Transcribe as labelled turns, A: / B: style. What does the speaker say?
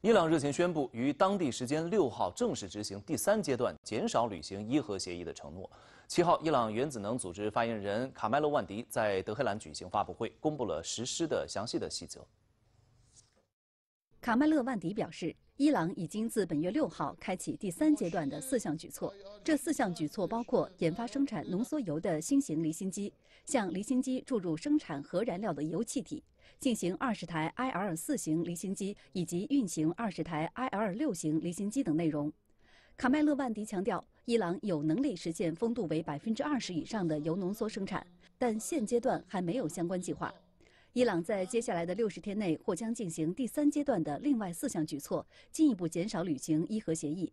A: 伊朗日前宣布，于当地时间六号正式执行第三阶段减少履行伊核协议的承诺。七号，伊朗原子能组织发言人卡麦勒·万迪在德黑兰举行发布会，公布了实施的详细的细则。
B: 卡麦勒·万迪表示，伊朗已经自本月六号开启第三阶段的四项举措。这四项举措包括研发生产浓缩铀的新型离心机，向离心机注入生产核燃料的铀气体，进行二十台 IR 四型离心机以及运行二十台 IR 六型离心机等内容。卡麦勒·万迪强调，伊朗有能力实现风度为百分之二十以上的铀浓缩生产，但现阶段还没有相关计划。伊朗在接下来的六十天内或将进行第三阶段的另外四项举措，进一步减少履行伊核协议。